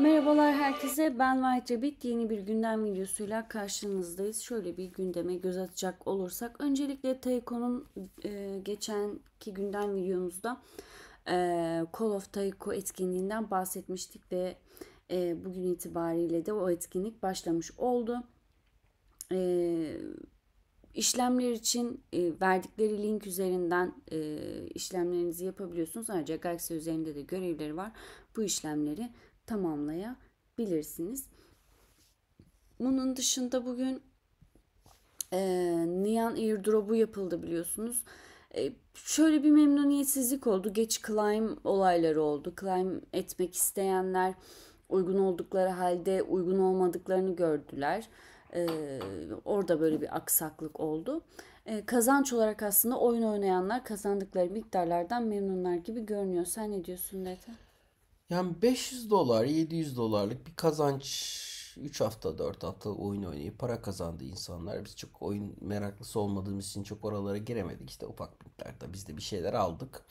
Merhabalar herkese ben Vahit yeni bir gündem videosuyla karşınızdayız. Şöyle bir gündeme göz atacak olursak öncelikle Tayko'nun e, geçenki gündem videomuzda e, Call of Tayko etkinliğinden bahsetmiştik ve e, bugün itibariyle de o etkinlik başlamış oldu. E, işlemler için e, verdikleri link üzerinden e, işlemlerinizi yapabiliyorsunuz. Ayrıca Galaxy üzerinde de görevleri var. Bu işlemleri tamamlayabilirsiniz. Bunun dışında bugün e, Niyan airdrop'u yapıldı biliyorsunuz. E, şöyle bir memnuniyetsizlik oldu. Geç climb olayları oldu. Climb etmek isteyenler uygun oldukları halde uygun olmadıklarını gördüler. E, orada böyle bir aksaklık oldu. E, kazanç olarak aslında oyun oynayanlar kazandıkları miktarlardan memnunlar gibi görünüyor. Sen ne diyorsun Nete? Yani 500 dolar, 700 dolarlık bir kazanç 3 hafta 4 hafta oyun oynayıp para kazandı insanlar. Biz çok oyun meraklısı olmadığımız için çok oralara giremedik. İşte ufak miktarda biz de bir şeyler aldık.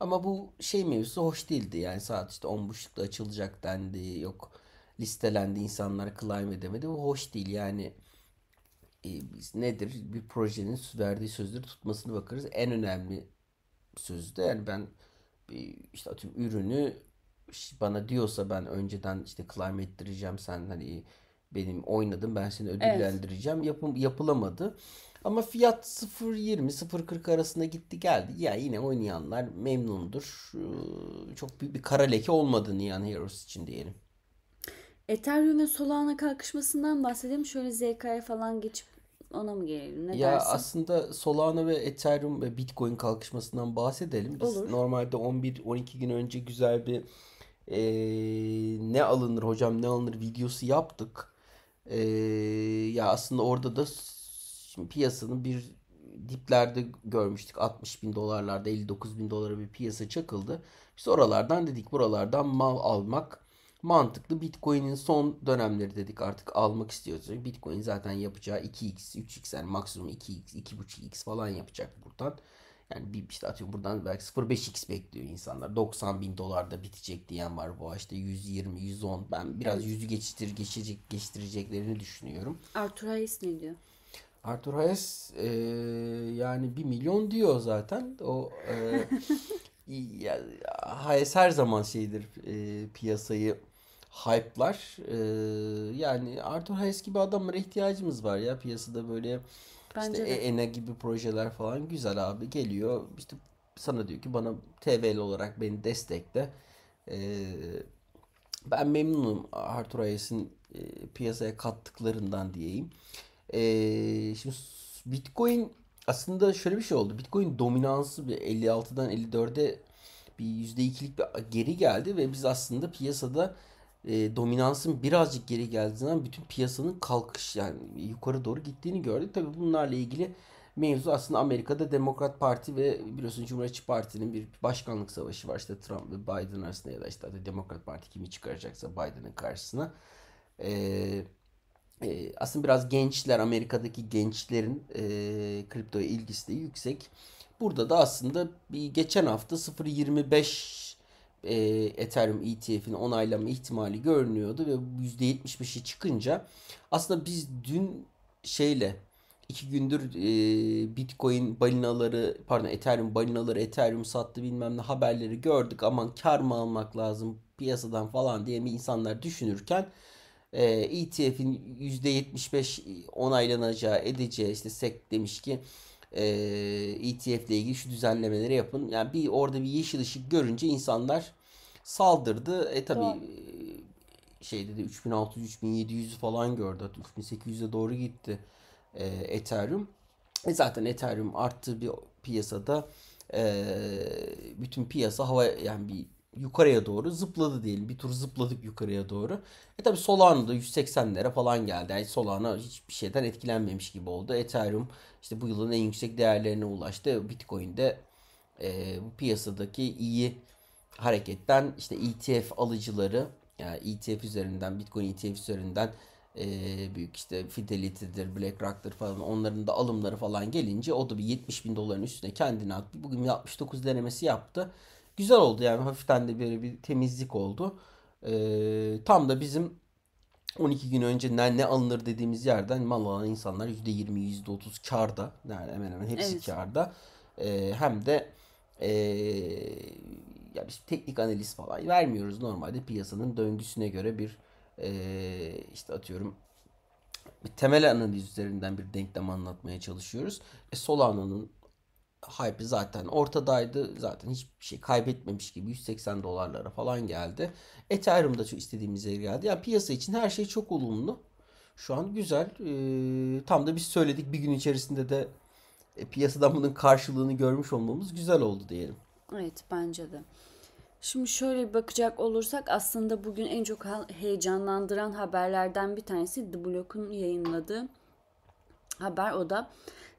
Ama bu şey mevzusu hoş değildi. Yani saat işte 10.30'da açılacak dendi. Yok listelendi insanlar climb edemedi. Bu hoş değil yani e, biz nedir bir projenin verdiği sözleri tutmasını bakarız. En önemli sözde yani ben işte atıyorum ürünü bana diyorsa ben önceden işte climb ettireceğim sen hani benim oynadım ben seni ödüllendireceğim evet. yapım yapılamadı. Ama fiyat 0.20-0.40 arasında gitti geldi. Ya yani yine oynayanlar memnundur. Çok büyük bir kara leke olmadı Neon Heroes için diyelim. Ethereum ve Solana kalkışmasından bahsedelim. Şöyle ZK'ya falan geçip ona mı gelelim? Ne ya dersin? aslında Solana ve Ethereum ve Bitcoin kalkışmasından bahsedelim. Biz Olur. normalde 11-12 gün önce güzel bir e, ne alınır hocam ne alınır videosu yaptık. E, ya aslında orada da şimdi piyasanın bir diplerde görmüştük 60 bin dolarlarda 59 bin dolara bir piyasa çakıldı. Biz oralardan dedik buralardan mal almak mantıklı. Bitcoin'in son dönemleri dedik artık almak istiyoruz. Bitcoin zaten yapacağı 2x, 3x yani maksimum 2x, 2.5x falan yapacak buradan. Yani bir işte atıyorum buradan belki 0.5x bekliyor insanlar. 90 bin dolarda bitecek diyen var bu işte 120, 110. Ben biraz evet. yüzü geçiştir, geçecek, geçtireceklerini düşünüyorum. Arthur Hayes ne diyor? Arthur Hayes e, yani bir milyon diyor zaten. O e, ya, Hayes her zaman şeydir e, piyasayı hype'lar. E, yani Arthur Hayes gibi adamlara ihtiyacımız var ya piyasada böyle Bence işte de. ENA gibi projeler falan güzel abi geliyor. İşte sana diyor ki bana TVL olarak beni destekle. Ee, ben memnunum Arthur Hayes'in e, piyasaya kattıklarından diyeyim. Ee, şimdi Bitcoin aslında şöyle bir şey oldu. Bitcoin dominansı bir 56'dan 54'e bir %2'lik bir geri geldi ve biz aslında piyasada e, dominansın birazcık geri geldiği zaman bütün piyasanın kalkış yani yukarı doğru gittiğini gördük. Tabii bunlarla ilgili mevzu aslında Amerika'da Demokrat Parti ve biliyorsun Cumhuriyetçi Parti'nin bir başkanlık savaşı var. işte Trump ve Biden arasında ya da işte Demokrat Parti kimi çıkaracaksa Biden'ın karşısına. Ee, e, aslında biraz gençler Amerika'daki gençlerin e, kriptoya ilgisi de yüksek. Burada da aslında bir geçen hafta 0.25 e, Ethereum ETF'in onaylama ihtimali görünüyordu ve %75'i çıkınca aslında biz dün şeyle iki gündür e, Bitcoin balinaları pardon Ethereum balinaları Ethereum sattı bilmem ne haberleri gördük aman kar mı almak lazım piyasadan falan diye mi insanlar düşünürken e, ETF'in %75 onaylanacağı edeceği işte SEC demiş ki ETF e ile ilgili şu düzenlemeleri yapın. Yani bir orada bir yeşil ışık görünce insanlar saldırdı. E tabi şey dedi 3600-3700 falan gördü. 3800'e doğru gitti e, Ethereum. E zaten Ethereum arttı bir piyasada e, bütün piyasa hava yani bir yukarıya doğru zıpladı diyelim. Bir tur zıpladık yukarıya doğru. E tabi Solana da 180'lere falan geldi. Yani Solana hiçbir şeyden etkilenmemiş gibi oldu. Ethereum işte bu yılın en yüksek değerlerine ulaştı. Bitcoin'de e, piyasadaki iyi hareketten işte ETF alıcıları yani ETF üzerinden Bitcoin ETF üzerinden e, büyük işte Fidelity'dir, BlackRock'tır falan onların da alımları falan gelince o da bir 70 bin doların üstüne kendini attı. Bugün 69 denemesi yaptı. Güzel oldu yani hafiften de böyle bir temizlik oldu. E, tam da bizim 12 gün önce ne alınır dediğimiz yerden mal alan insanlar %20, %30 karda. Yani hemen hemen hepsi evet. karda. Ee, hem de ee, ya biz teknik analiz falan vermiyoruz normalde piyasanın döngüsüne göre bir ee, işte atıyorum bir temel analiz üzerinden bir denklem anlatmaya çalışıyoruz. E, Solana'nın hype zaten ortadaydı. Zaten hiçbir şey kaybetmemiş gibi 180 dolarlara falan geldi. Ethereum da çok istediğimiz yere geldi. Yani piyasa için her şey çok olumlu. Şu an güzel. Ee, tam da biz söyledik bir gün içerisinde de e, piyasadan bunun karşılığını görmüş olmamız güzel oldu diyelim. Evet bence de. Şimdi şöyle bakacak olursak aslında bugün en çok heyecanlandıran haberlerden bir tanesi The Block'un yayınladığı haber o da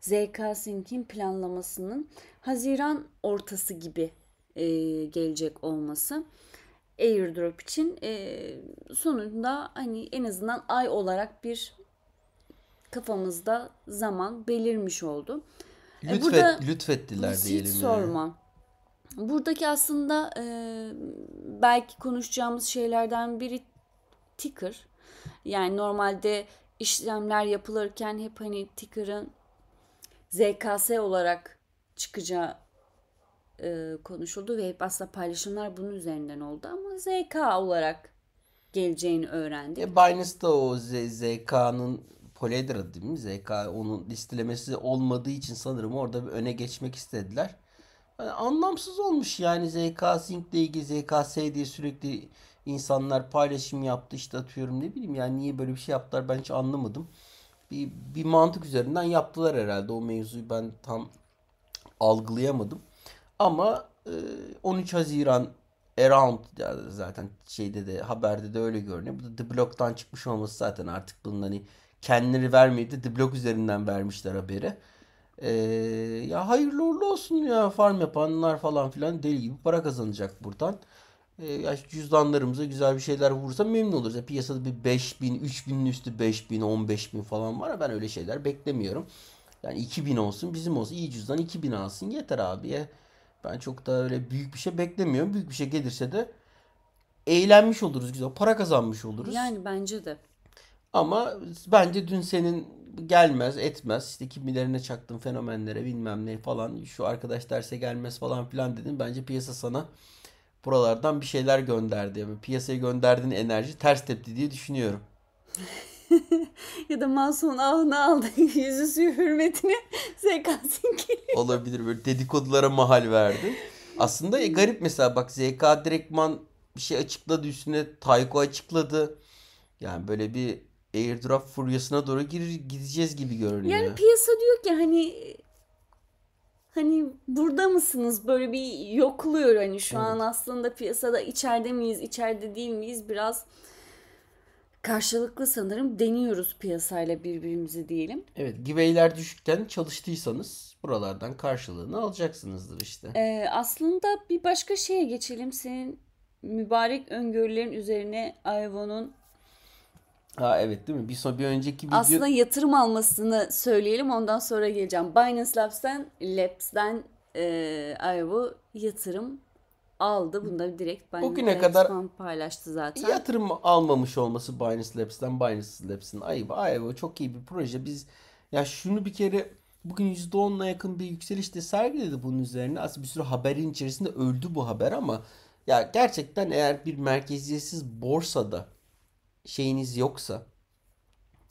ZK Sink'in planlamasının Haziran ortası gibi e, gelecek olması airdrop için e, sonunda hani en azından ay olarak bir kafamızda zaman belirmiş oldu. E, Lütfet, Burada lütfettiler hiç diyelim. Hiç sorma. Yani. Buradaki aslında e, belki konuşacağımız şeylerden biri ticker. Yani normalde işlemler yapılırken hep hani ticker'ın ZKS olarak çıkacağı e, konuşuldu ve hep aslında paylaşımlar bunun üzerinden oldu ama ZK olarak geleceğini öğrendik. E, Binance da o ZK'nın Poledra değil mi? ZK onun listelemesi olmadığı için sanırım orada bir öne geçmek istediler. Yani anlamsız olmuş yani ZK Sync ile ilgili ZKS diye sürekli insanlar paylaşım yaptı işte atıyorum ne bileyim yani niye böyle bir şey yaptılar ben hiç anlamadım bir, bir mantık üzerinden yaptılar herhalde. O mevzuyu ben tam algılayamadım. Ama 13 e, Haziran around zaten şeyde de haberde de öyle görünüyor. Bu da The Block'tan çıkmış olması zaten artık bunun hani kendileri vermeyip de The Block üzerinden vermişler haberi. Ee, ya hayırlı uğurlu olsun ya farm yapanlar falan filan deli gibi para kazanacak buradan e, cüzdanlarımıza güzel bir şeyler vursa memnun oluruz. Ya piyasada bir 5000, 3000'in üstü 5000, 15000 falan var. Ben öyle şeyler beklemiyorum. Yani 2000 olsun bizim olsun. iyi cüzdan 2000 alsın yeter abiye. Ben çok da öyle büyük bir şey beklemiyorum. Büyük bir şey gelirse de eğlenmiş oluruz güzel. Para kazanmış oluruz. Yani bence de. Ama bence dün senin gelmez etmez işte kimilerine çaktın fenomenlere bilmem ne falan şu arkadaş derse gelmez falan filan dedim. Bence piyasa sana buralardan bir şeyler gönderdi. Yani piyasaya gönderdiğin enerji ters tepti diye düşünüyorum. ya da Masum'un ahını aldı yüzü suyu hürmetine ZK'sin Olabilir böyle dedikodulara mahal verdi. Aslında e, garip mesela bak ZK direktman bir şey açıkladı üstüne Tayko açıkladı. Yani böyle bir airdrop furyasına doğru girir, gideceğiz gibi görünüyor. Yani piyasa diyor ki hani hani burada mısınız böyle bir yokluyor hani şu evet. an aslında piyasada içeride miyiz içeride değil miyiz biraz karşılıklı sanırım deniyoruz piyasayla birbirimizi diyelim. Evet giveyler düşükken çalıştıysanız buralardan karşılığını alacaksınızdır işte. Ee, aslında bir başka şeye geçelim senin mübarek öngörülerin üzerine Ayvo'nun Ha evet değil mi? Bir son bir önceki video... Aslında yatırım almasını söyleyelim ondan sonra geleceğim. Binance Labs'ten, Labs'ten e, bu yatırım aldı. Bunda direkt Binance Bugüne kadar paylaştı zaten. Yatırım almamış olması Binance Labs'ten Binance Labs'in IVO. IVO çok iyi bir proje. Biz ya şunu bir kere bugün %10'la yakın bir yükseliş de sergiledi bunun üzerine. Aslında bir sürü haberin içerisinde öldü bu haber ama ya gerçekten eğer bir merkeziyetsiz borsada şeyiniz yoksa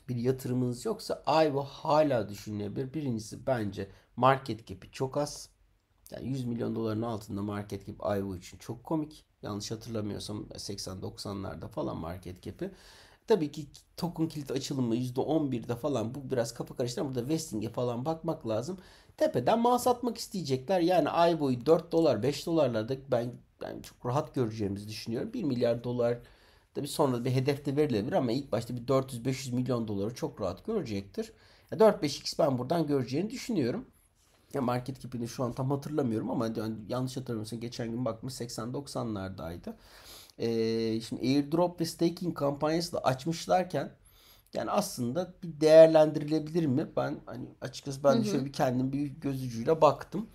bir yatırımınız yoksa Ayva hala düşünülebilir. Birincisi bence market cap'i çok az. Yani 100 milyon doların altında market cap Ayva için çok komik. Yanlış hatırlamıyorsam 80-90'larda falan market cap'i. Tabii ki token kilit açılımı %11'de falan bu biraz kafa karıştıran burada vesting'e falan bakmak lazım. Tepeden mal satmak isteyecekler. Yani ay boyu 4 dolar 5 dolarlarda ben, ben çok rahat göreceğimizi düşünüyorum. 1 milyar dolar tabi sonra bir hedef de verilebilir ama ilk başta bir 400-500 milyon doları çok rahat görecektir. 4-5x ben buradan göreceğini düşünüyorum. Ya market kipini şu an tam hatırlamıyorum ama yani yanlış hatırlamıyorsam geçen gün bakmış 80-90'lardaydı. Ee, şimdi airdrop ve staking kampanyası da açmışlarken yani aslında bir değerlendirilebilir mi? Ben hani açıkçası ben hı hı. şöyle bir kendim bir göz ucuyla baktım.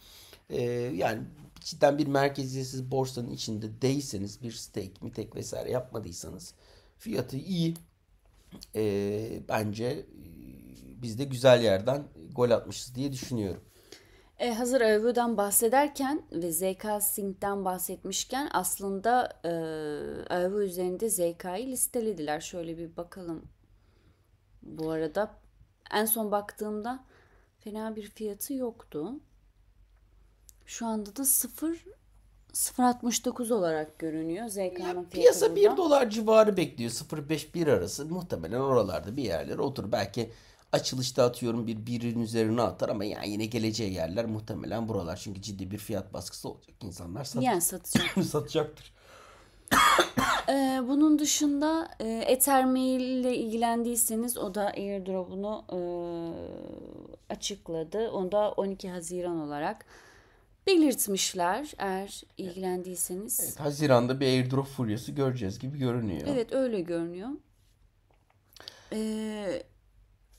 Ee, yani cidden bir merkeziyetsiz borsanın içinde değilseniz bir stake, tek vesaire yapmadıysanız fiyatı iyi. Ee, e, bence biz de güzel yerden gol atmışız diye düşünüyorum. E, hazır övgüden bahsederken ve ZK Sync'den bahsetmişken aslında e, övgü üzerinde ZK'yı listelediler. Şöyle bir bakalım. Bu arada en son baktığımda fena bir fiyatı yoktu. Şu anda da 0 0.69 olarak görünüyor. ZK'nın Piyasa 1 dolar civarı bekliyor. 0.5-1 arası. Muhtemelen oralarda bir yerlere otur. Belki açılışta atıyorum bir birin üzerine atar ama yani yine geleceği yerler muhtemelen buralar. Çünkü ciddi bir fiyat baskısı olacak. insanlar sat yani satacak. satacaktır. ee, bunun dışında e, Ethermail ile ilgilendiyseniz o da airdrop'unu e, açıkladı. Onu da 12 Haziran olarak belirtmişler eğer ilgilendiyseniz. Evet, Haziran'da bir airdrop furyası göreceğiz gibi görünüyor. Evet öyle görünüyor. Ee,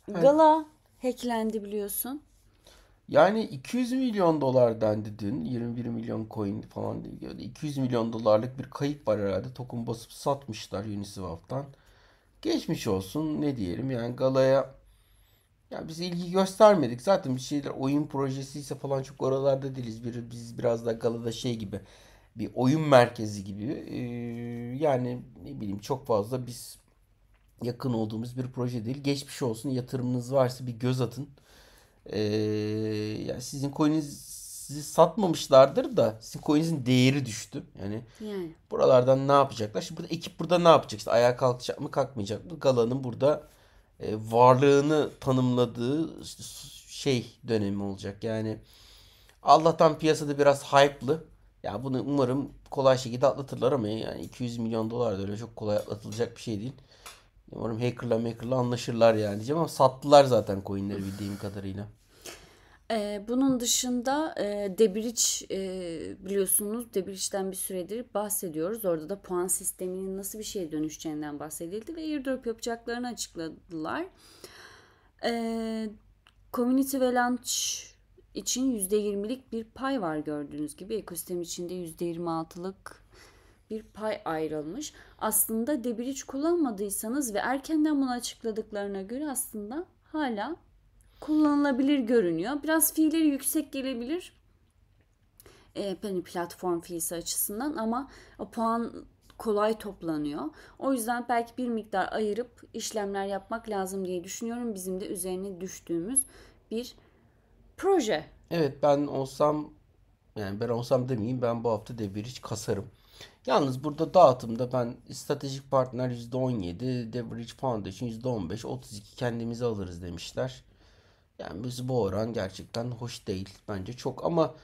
gala evet. hacklendi biliyorsun. Yani 200 milyon dolar dendi dün. 21 milyon coin falan. 200 milyon dolarlık bir kayıp var herhalde. Token basıp satmışlar Uniswap'tan. Geçmiş olsun ne diyelim yani galaya ya biz ilgi göstermedik. Zaten bir şeyler oyun projesi ise falan çok oralarda değiliz. Bir, biz biraz daha Galada şey gibi bir oyun merkezi gibi. Ee, yani ne bileyim çok fazla biz yakın olduğumuz bir proje değil. Geçmiş olsun yatırımınız varsa bir göz atın. Ee, yani sizin coin'inizi satmamışlardır da sizin coin'inizin değeri düştü. Yani, yani buralardan ne yapacaklar? Şimdi burada ekip burada ne yapacak? İşte ayağa kalkacak mı kalkmayacak mı? Galanın burada e, varlığını tanımladığı şey dönemi olacak. Yani Allah'tan piyasada biraz hype'lı. Ya bunu umarım kolay şekilde atlatırlar ama yani 200 milyon dolar da öyle çok kolay atlatılacak bir şey değil. Umarım hackerla hackerla anlaşırlar yani diyeceğim ama sattılar zaten coinleri bildiğim kadarıyla. Ee, bunun dışında e, Debriç e, biliyorsunuz Debriç'ten bir süredir bahsediyoruz. Orada da puan sisteminin nasıl bir şeye dönüşeceğinden bahsedildi ve airdrop yapacaklarını açıkladılar. Ee, community ve launch için %20'lik bir pay var gördüğünüz gibi. Ekosistem içinde %26'lık bir pay ayrılmış. Aslında Debriç kullanmadıysanız ve erkenden bunu açıkladıklarına göre aslında hala kullanılabilir görünüyor. Biraz fiilleri yüksek gelebilir. E, hani platform fiilisi açısından ama puan kolay toplanıyor. O yüzden belki bir miktar ayırıp işlemler yapmak lazım diye düşünüyorum. Bizim de üzerine düştüğümüz bir proje. Evet ben olsam yani ben olsam demeyeyim ben bu hafta Deviriç kasarım. Yalnız burada dağıtımda ben stratejik partner %17, Deviriç Foundation %15, 32 kendimize alırız demişler. Yani biz bu oran gerçekten hoş değil bence çok ama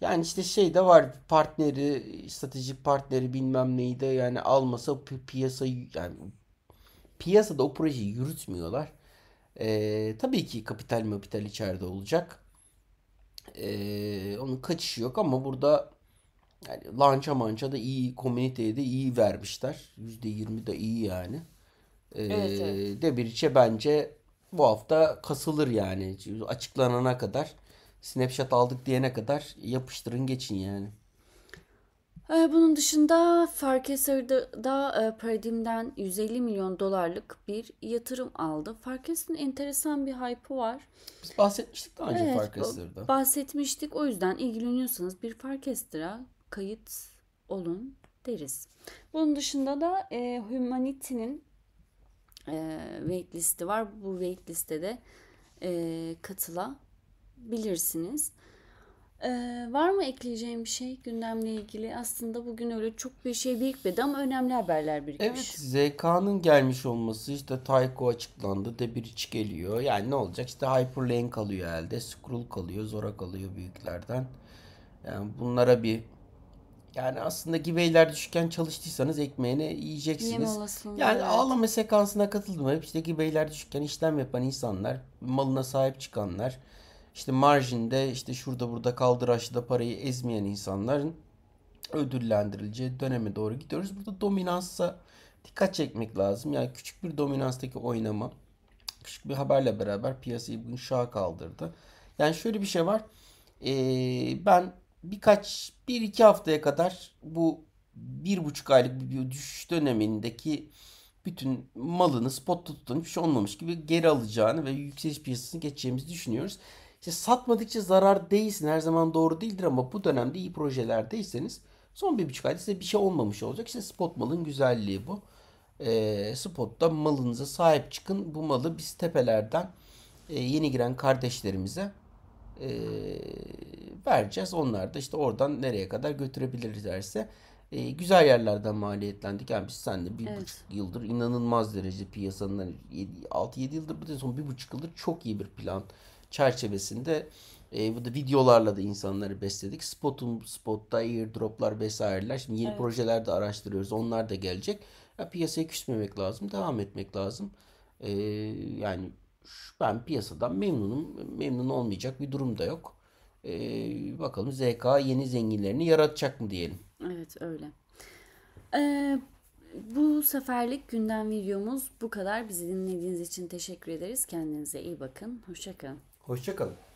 yani işte şey de var partneri, stratejik partneri bilmem neyi de yani almasa piyasayı yani piyasada o projeyi yürütmüyorlar. Ee, tabii ki kapital kapital içeride olacak. Ee, onun kaçışı yok ama burada yani lança mança da iyi, komüniteye de iyi vermişler. %20 de iyi yani. Ee, evet, evet. Debirç'e bence bu hafta kasılır yani. Açıklanana kadar snapshot aldık diyene kadar yapıştırın geçin yani. Ee, bunun dışında Farkeser'da da e, Paradigm'den 150 milyon dolarlık bir yatırım aldı. Farkeser'ın enteresan bir hype'ı var. Biz bahsetmiştik daha önce evet, Farkeser'da. Bahsetmiştik. O yüzden ilgileniyorsanız bir Farkeser'a kayıt olun deriz. Bunun dışında da e, Humanity'nin e, ee, wait listi var. Bu wait de e, katılabilirsiniz. Ee, var mı ekleyeceğim bir şey gündemle ilgili? Aslında bugün öyle çok bir şey birikmedi ama önemli haberler birikmiş. Evet ZK'nın gelmiş olması işte Tayco açıklandı. Debiriç geliyor. Yani ne olacak? İşte Hyperlane kalıyor elde. Scroll kalıyor. Zora kalıyor büyüklerden. Yani bunlara bir yani aslında gibeyler düşükken çalıştıysanız ekmeğini yiyeceksiniz. yani evet. ağlama sekansına katıldım. Hep işte gibeyler düşükken işlem yapan insanlar, malına sahip çıkanlar, işte marjinde işte şurada burada kaldıraçta parayı ezmeyen insanların ödüllendirileceği döneme doğru gidiyoruz. Burada dominansa dikkat çekmek lazım. Yani küçük bir dominanstaki oynama küçük bir haberle beraber piyasayı bugün şaha kaldırdı. Yani şöyle bir şey var. Ee, ben birkaç, bir iki haftaya kadar bu bir buçuk aylık bir düşüş dönemindeki bütün malını spotta tutun bir şey olmamış gibi geri alacağını ve yükseliş piyasasını geçeceğimizi düşünüyoruz. İşte satmadıkça zarar değilsin her zaman doğru değildir ama bu dönemde iyi projelerdeyseniz son bir buçuk ayda size bir şey olmamış olacak. İşte spot malın güzelliği bu. E, spotta malınıza sahip çıkın. Bu malı biz tepelerden e, yeni giren kardeşlerimize e, vereceğiz. Onlar da işte oradan nereye kadar götürebilirlerse e, güzel yerlerden maliyetlendik. Yani biz seninle bir evet. buçuk yıldır inanılmaz derece piyasanın 6-7 yıldır bu son bir buçuk yıldır çok iyi bir plan çerçevesinde e, bu da videolarla da insanları besledik. Spot'un spotta airdroplar vesaireler. Şimdi yeni evet. projeler de araştırıyoruz. Onlar da gelecek. Ya, piyasaya küsmemek lazım. Devam etmek lazım. E, yani ben piyasadan memnunum. Memnun olmayacak bir durum da yok. Ee, bakalım ZK yeni zenginlerini yaratacak mı diyelim. Evet öyle. Ee, bu seferlik gündem videomuz bu kadar. Bizi dinlediğiniz için teşekkür ederiz. Kendinize iyi bakın. Hoşçakalın. Hoşçakalın.